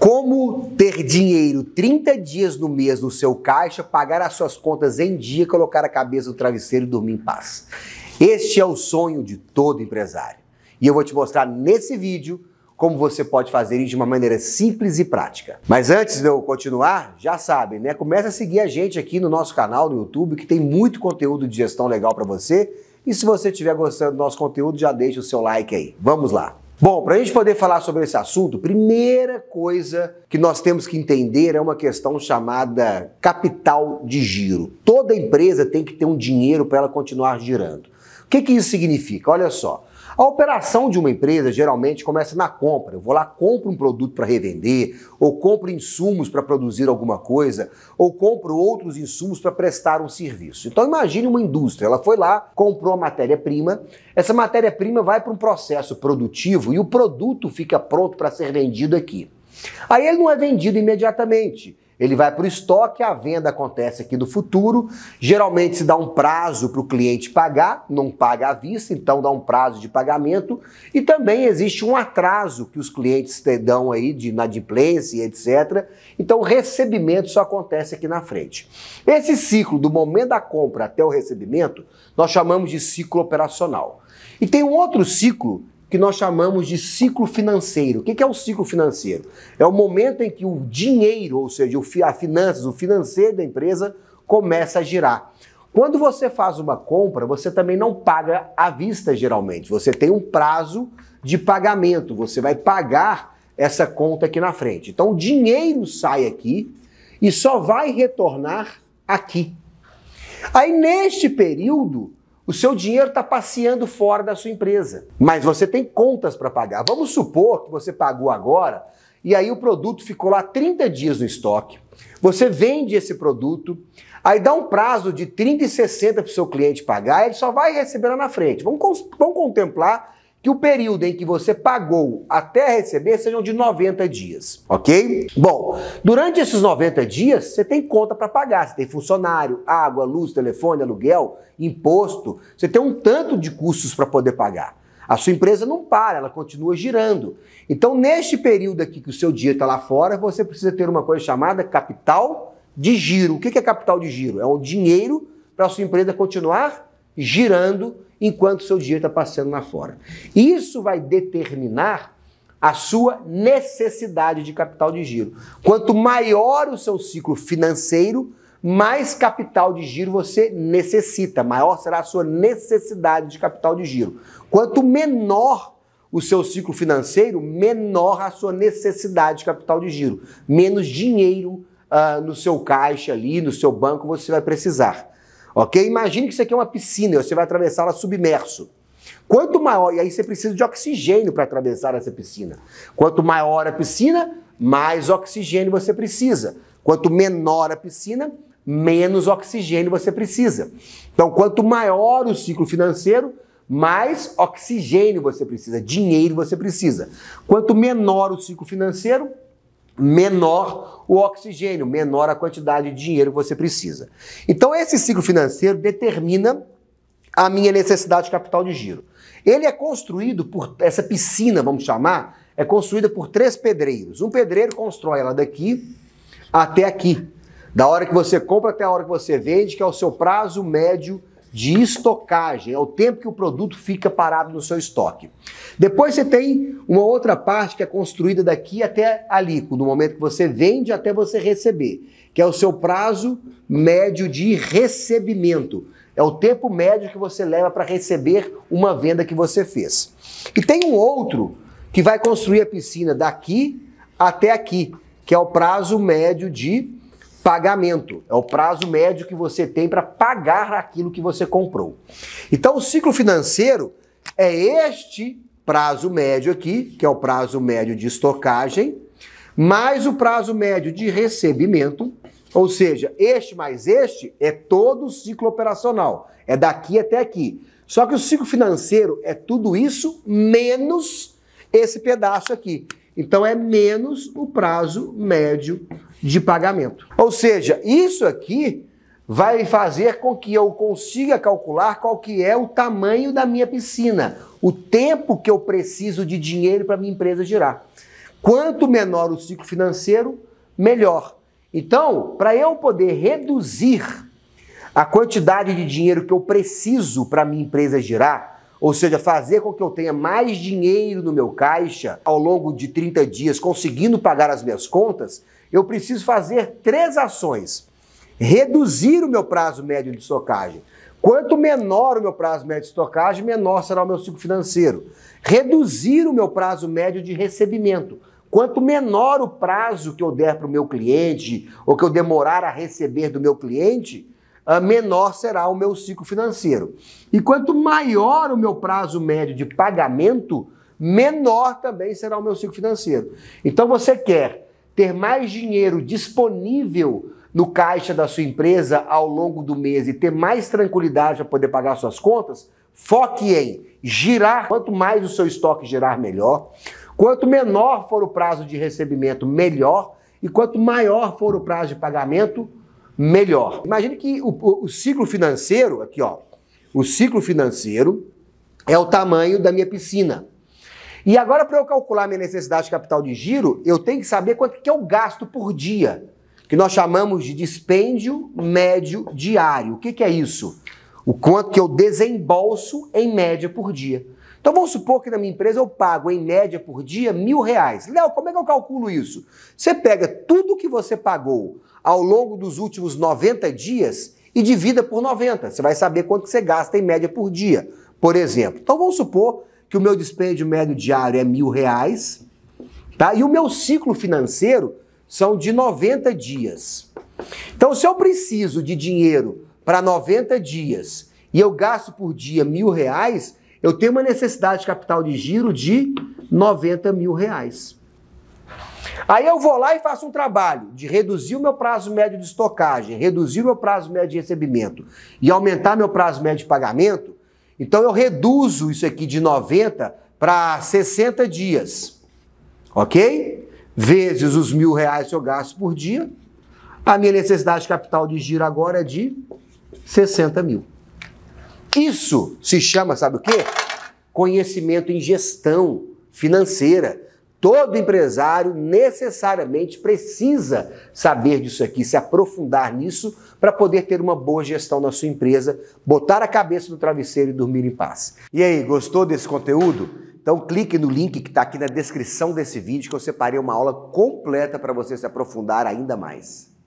Como ter dinheiro 30 dias no mês no seu caixa, pagar as suas contas em dia, colocar a cabeça no travesseiro e dormir em paz. Este é o sonho de todo empresário. E eu vou te mostrar nesse vídeo como você pode fazer isso de uma maneira simples e prática. Mas antes de eu continuar, já sabe, né? Começa a seguir a gente aqui no nosso canal no YouTube, que tem muito conteúdo de gestão legal para você. E se você estiver gostando do nosso conteúdo, já deixa o seu like aí. Vamos lá. Bom, para a gente poder falar sobre esse assunto, primeira coisa que nós temos que entender é uma questão chamada capital de giro. Toda empresa tem que ter um dinheiro para ela continuar girando. O que, que isso significa? Olha só, a operação de uma empresa geralmente começa na compra. Eu vou lá, compro um produto para revender, ou compro insumos para produzir alguma coisa, ou compro outros insumos para prestar um serviço. Então imagine uma indústria, ela foi lá, comprou a matéria-prima, essa matéria-prima vai para um processo produtivo e o produto fica pronto para ser vendido aqui. Aí ele não é vendido imediatamente ele vai para o estoque, a venda acontece aqui no futuro. Geralmente se dá um prazo para o cliente pagar, não paga à vista, então dá um prazo de pagamento. E também existe um atraso que os clientes dão aí de inadimplência, etc. Então o recebimento só acontece aqui na frente. Esse ciclo, do momento da compra até o recebimento, nós chamamos de ciclo operacional. E tem um outro ciclo que nós chamamos de ciclo financeiro. O que é o ciclo financeiro? É o momento em que o dinheiro, ou seja, a finanças, o financeiro da empresa, começa a girar. Quando você faz uma compra, você também não paga à vista, geralmente. Você tem um prazo de pagamento, você vai pagar essa conta aqui na frente. Então, o dinheiro sai aqui e só vai retornar aqui. Aí, neste período, o seu dinheiro está passeando fora da sua empresa, mas você tem contas para pagar. Vamos supor que você pagou agora e aí o produto ficou lá 30 dias no estoque. Você vende esse produto, aí dá um prazo de 30 e 60 para o seu cliente pagar, ele só vai receber lá na frente. Vamos, vamos contemplar que o período em que você pagou até receber sejam de 90 dias, ok? Bom, durante esses 90 dias, você tem conta para pagar, você tem funcionário, água, luz, telefone, aluguel, imposto, você tem um tanto de custos para poder pagar. A sua empresa não para, ela continua girando. Então, neste período aqui que o seu dia está lá fora, você precisa ter uma coisa chamada capital de giro. O que é capital de giro? É o dinheiro para a sua empresa continuar girando enquanto seu dinheiro está passando lá fora. Isso vai determinar a sua necessidade de capital de giro. Quanto maior o seu ciclo financeiro, mais capital de giro você necessita, maior será a sua necessidade de capital de giro. Quanto menor o seu ciclo financeiro, menor a sua necessidade de capital de giro. Menos dinheiro uh, no seu caixa ali, no seu banco, você vai precisar. Ok? Imagine que isso aqui é uma piscina e você vai atravessá-la submerso. Quanto maior, e aí você precisa de oxigênio para atravessar essa piscina. Quanto maior a piscina, mais oxigênio você precisa. Quanto menor a piscina, menos oxigênio você precisa. Então, quanto maior o ciclo financeiro, mais oxigênio você precisa, dinheiro você precisa. Quanto menor o ciclo financeiro, menor o oxigênio, menor a quantidade de dinheiro que você precisa. Então, esse ciclo financeiro determina a minha necessidade de capital de giro. Ele é construído por essa piscina, vamos chamar, é construída por três pedreiros. Um pedreiro constrói ela daqui até aqui, da hora que você compra até a hora que você vende, que é o seu prazo médio de estocagem, é o tempo que o produto fica parado no seu estoque. Depois você tem uma outra parte que é construída daqui até ali, do momento que você vende até você receber, que é o seu prazo médio de recebimento. É o tempo médio que você leva para receber uma venda que você fez. E tem um outro que vai construir a piscina daqui até aqui, que é o prazo médio de pagamento. É o prazo médio que você tem para pagar aquilo que você comprou. Então, o ciclo financeiro é este prazo médio aqui, que é o prazo médio de estocagem, mais o prazo médio de recebimento, ou seja, este mais este é todo o ciclo operacional, é daqui até aqui. Só que o ciclo financeiro é tudo isso menos esse pedaço aqui, então é menos o prazo médio de pagamento. Ou seja, isso aqui vai fazer com que eu consiga calcular qual que é o tamanho da minha piscina, o tempo que eu preciso de dinheiro para minha empresa girar. Quanto menor o ciclo financeiro, melhor. Então, para eu poder reduzir a quantidade de dinheiro que eu preciso para minha empresa girar, ou seja, fazer com que eu tenha mais dinheiro no meu caixa ao longo de 30 dias, conseguindo pagar as minhas contas, eu preciso fazer três ações. Reduzir o meu prazo médio de estocagem. Quanto menor o meu prazo médio de estocagem, menor será o meu ciclo financeiro. Reduzir o meu prazo médio de recebimento. Quanto menor o prazo que eu der para o meu cliente, ou que eu demorar a receber do meu cliente, ah, menor será o meu ciclo financeiro. E quanto maior o meu prazo médio de pagamento, menor também será o meu ciclo financeiro. Então você quer ter mais dinheiro disponível no caixa da sua empresa ao longo do mês e ter mais tranquilidade para poder pagar suas contas, foque em girar. Quanto mais o seu estoque girar, melhor. Quanto menor for o prazo de recebimento, melhor. E quanto maior for o prazo de pagamento, melhor. Imagine que o, o ciclo financeiro, aqui ó, o ciclo financeiro é o tamanho da minha piscina. E agora, para eu calcular minha necessidade de capital de giro, eu tenho que saber quanto que eu é gasto por dia, que nós chamamos de dispêndio médio diário. O que, que é isso? O quanto que eu desembolso em média por dia. Então vamos supor que na minha empresa eu pago, em média, por dia, mil reais. Léo, como é que eu calculo isso? Você pega tudo que você pagou ao longo dos últimos 90 dias e divida por 90. Você vai saber quanto você gasta em média por dia, por exemplo. Então vamos supor que o meu despêndio médio diário é mil reais, tá? E o meu ciclo financeiro são de 90 dias. Então, se eu preciso de dinheiro para 90 dias e eu gasto por dia mil reais, eu tenho uma necessidade de capital de giro de 90 mil reais. Aí eu vou lá e faço um trabalho de reduzir o meu prazo médio de estocagem, reduzir o meu prazo médio de recebimento e aumentar meu prazo médio de pagamento. Então eu reduzo isso aqui de 90 para 60 dias, ok? Vezes os mil reais que eu gasto por dia. A minha necessidade de capital de giro agora é de 60 mil. Isso se chama, sabe o quê? Conhecimento em gestão financeira. Todo empresário necessariamente precisa saber disso aqui, se aprofundar nisso para poder ter uma boa gestão na sua empresa, botar a cabeça no travesseiro e dormir em paz. E aí, gostou desse conteúdo? Então clique no link que está aqui na descrição desse vídeo que eu separei uma aula completa para você se aprofundar ainda mais.